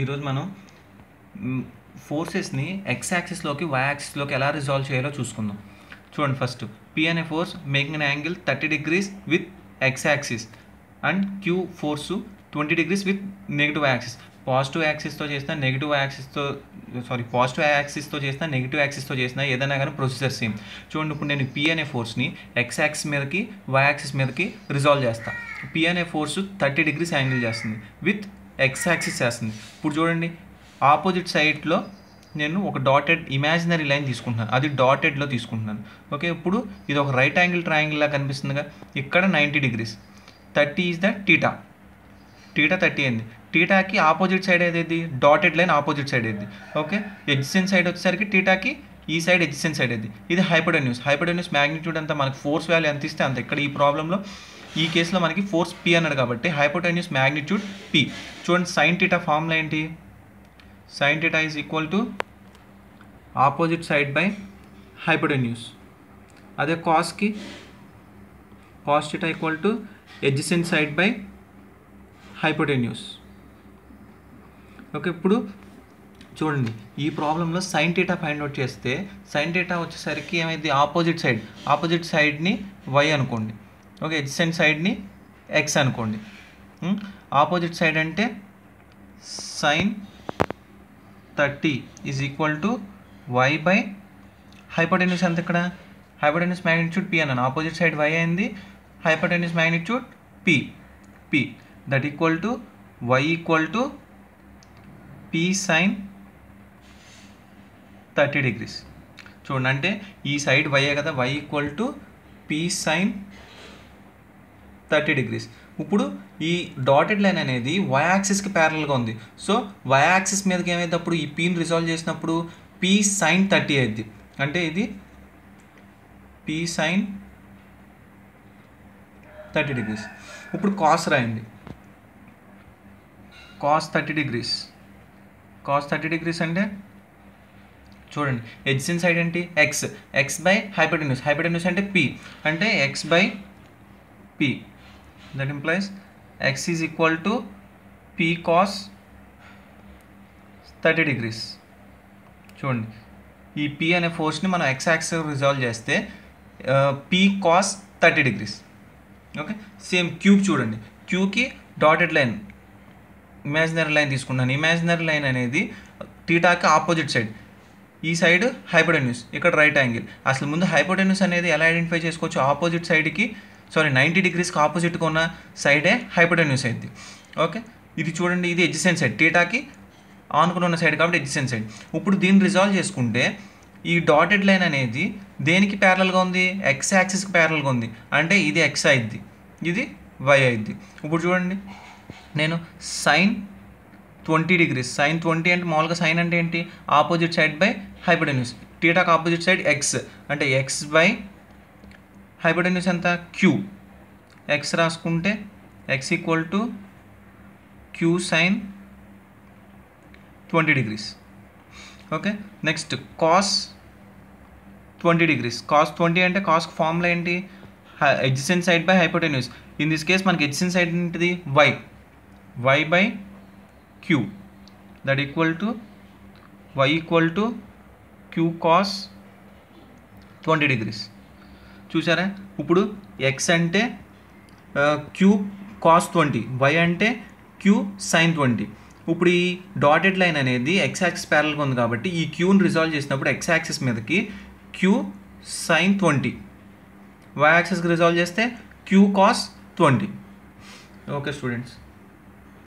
ఈరోజు మనం ఫోర్సెస్ని X యాక్సిస్లోకి why యాక్సిస్లోకి ఎలా రిజాల్వ్ చేయాలో చూసుకుందాం చూడండి ఫస్ట్ పిఎన్ఏ force making an angle thirty degrees with X axis and Q force twenty degrees with negative axis positive యాక్సిస్తో చేసిన నెగిటివ్ యాక్సిస్తో సారీ పాజిటివ్ యాక్సిస్తో చేసిన నెగిటివ్ యాక్సిస్తో చేసిన ఏదైనా కానీ ప్రొసీజర్ సేమ్ చూడండి ఇప్పుడు నేను పిఎన్ఏ ఫోర్స్ని ఎక్స్ యాక్సిస్ మీదకి వై యాక్సిస్ మీదకి రిజాల్వ్ చేస్తాను పిఎన్ఏ ఫోర్స్ థర్టీ డిగ్రీస్ యాంగిల్ చేస్తుంది విత్ ఎక్స్ యాక్సిస్ వేస్తుంది ఇప్పుడు చూడండి ఆపోజిట్ సైడ్లో నేను ఒక డాటెడ్ ఇమాజినరీ లైన్ తీసుకుంటున్నాను అది డాటెడ్లో తీసుకుంటున్నాను ఓకే ఇప్పుడు ఇది ఒక రైట్ యాంగిల్ ట్రయాంగిల్లా కనిపిస్తుందిగా ఇక్కడ ninety degrees thirty is the theta theta thirty అయింది టీటాకి ఆపోజిట్ సైడ్ ఏది డాటెడ్ లైన్ ఆపోజిట్ సైడ్ ఏది ఓకే ఎడ్జిసెన్ సైడ్ వచ్చేసరికి టీటాకి ఈ సైడ్ ఎడ్జిసెన్ సైడ్ ఏది ఇది హైపోడెన్యూస్ హైపోడెన్యూస్ మ్యాగ్నిట్యూడ్ అంతా మనకు ఫోర్స్ వాల్యూ ఎంత ఇస్తే అంత ఇక్కడ ఈ ప్రాబ్లంలో ఈ కేసులో మనకి ఫోర్స్ పి అన్నాడు కాబట్టి హైపోటెన్యూస్ మ్యాగ్నిట్యూడ్ పి చూడండి సైన్ టీటా ఫార్ములా ఏంటి sine theta is equal to opposite side by hypotenuse అదే కాస్కి cos theta equal to adjacent side by hypotenuse okay ఇప్పుడు చూడండి ఈ ప్రాబ్లంలో సైన్ టీటా ఫైండ్ అవుట్ చేస్తే సైన్ టీటా వచ్చేసరికి ఏమైంది ఆపోజిట్ సైడ్ ఆపోజిట్ సైడ్ని వై అనుకోండి ఓకే ఎడ్జెంట్ సైడ్ని ఎక్స్ అనుకోండి ఆపోజిట్ సైడ్ అంటే sine thirty is equal to Y by hypotenuse ఎంత ఇక్కడ హైపోటెన్యూస్ మ్యాగ్నిట్యూడ్ పి అన్నాను ఆపోజిట్ సైడ్ వై అయింది hypotenuse magnitude P P that equal to Y equal to P sine thirty degrees చూడండి అంటే ఈ side వైయే కదా Y equal to P sine thirty degrees ఇప్పుడు ఈ డాటెడ్ లైన్ అనేది వై యాక్సిస్కి ప్యారల్గా ఉంది సో వై యాక్సిస్ మీదకి ఏమైతే అప్పుడు ఈ పీని రిజాల్వ్ చేసినప్పుడు పీ సైన్ థర్టీ అయింది అంటే ఇది పీ సైన్ థర్టీ డిగ్రీస్ ఇప్పుడు కాస్ రాయండి cos thirty degrees cos thirty degrees అంటే చూడండి ఎడ్జిన్ సైడ్ ఏంటి X X by hypotenuse hypotenuse అంటే పి అంటే X by P that implies x is equal to p cos 30 degrees చూడండి ఈ P అనే ఫోర్స్ని మనం ఎక్స్ యాక్సెస్ రిజాల్వ్ చేస్తే P cos thirty degrees okay same క్యూబ్ చూడండి క్యూకి డాటెడ్ లైన్ ఇమాజినరీ లైన్ తీసుకున్నాను ఇమాజినరీ లైన్ అనేది టీటాకి ఆపోజిట్ సైడ్ ఈ సైడ్ హైపోటెన్యూస్ ఇక్కడ రైట్ యాంగిల్ అసలు ముందు హైపోటెన్యూస్ అనేది ఎలా ఐడెంటిఫై చేసుకోవచ్చు ఆపోజిట్ సైడ్కి సారీ నైంటీ డిగ్రీస్కి ఆపోజిట్గా ఉన్న సైడే హైపోటెన్యూస్ అయింది ఓకే ఇది చూడండి ఇది ఎడ్జిసెన్ సైడ్ టీటాకి ఆనుకుని ఉన్న సైడ్ కాబట్టి ఎడ్జిసెన్ సైడ్ ఇప్పుడు దీన్ని రిజాల్వ్ చేసుకుంటే ఈ డాటెడ్ లైన్ అనేది దేనికి ప్యారల్గా ఉంది ఎక్స్ యాక్సిస్కి ప్యారల్గా ఉంది అంటే ఇది ఎక్స్ అయిద్ది ఇది వై అయిద్ది ఇప్పుడు చూడండి నేను sine twenty degrees sine twenty అంటే మామూలుగా సైన్ అంటే ఏంటి ఆపోజిట్ సైడ్ బై హైపోటెన్యూస్ టీటాక్ ఆపోజిట్ సైడ్ ఎక్స్ అంటే ఎక్స్ బై హైపోటెన్యూస్ ఎంత క్యూ ఎక్స్ రాసుకుంటే X equal to Q sine twenty degrees okay next cos twenty degrees cos twenty అంటే cos formula ఏంటి adjacent side by hypotenuse in this case మనకి adjacent side ఏంటిది Y Y by Q that equal to Y equal to queue cos twenty degrees చూసారా ఇప్పుడు X అంటే Q cos twenty Y అంటే Q sine twenty ఇప్పుడు ఈ dotted line అనేది X axis ప్యారల్గా ఉంది కాబట్టి ఈ క్యూని రిజాల్వ్ చేసినప్పుడు ఎక్స్ యాక్సిస్ మీదకి క్యూ సైన్ ట్వంటీ వై యాక్సిస్కి రిజాల్వ్ చేస్తే Q cos twenty okay students